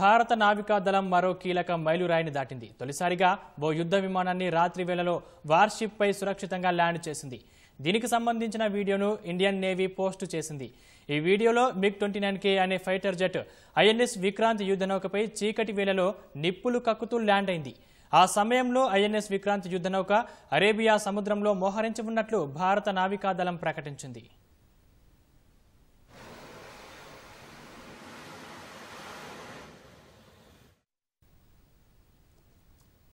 భారత నావికాదళం మరో కీలక మైలురాయిని దాటింది తొలిసారిగా ఓ యుద్ధ విమానాన్ని రాత్రి వేళలో వార్షిప్పై సురక్షితంగా ల్యాండ్ చేసింది దీనికి సంబంధించిన వీడియోను ఇండియన్ నేవీ పోస్టు చేసింది ఈ వీడియోలో మిగ్ ట్వంటీ నైన్ కే అనే ఫైటర్ జెట్ ఐఎన్ఎస్ విక్రాంత్ యుద్ధనౌకపై చీకటి వేళలో నిప్పులు కక్కుతూ ల్యాండ్ అయింది ఆ సమయంలో ఐఎన్ఎస్ విక్రాంత్ యుద్ధనౌక అరేబియా సముద్రంలో మోహరించి ఉన్నట్లు భారత నావికాదళం ప్రకటించింది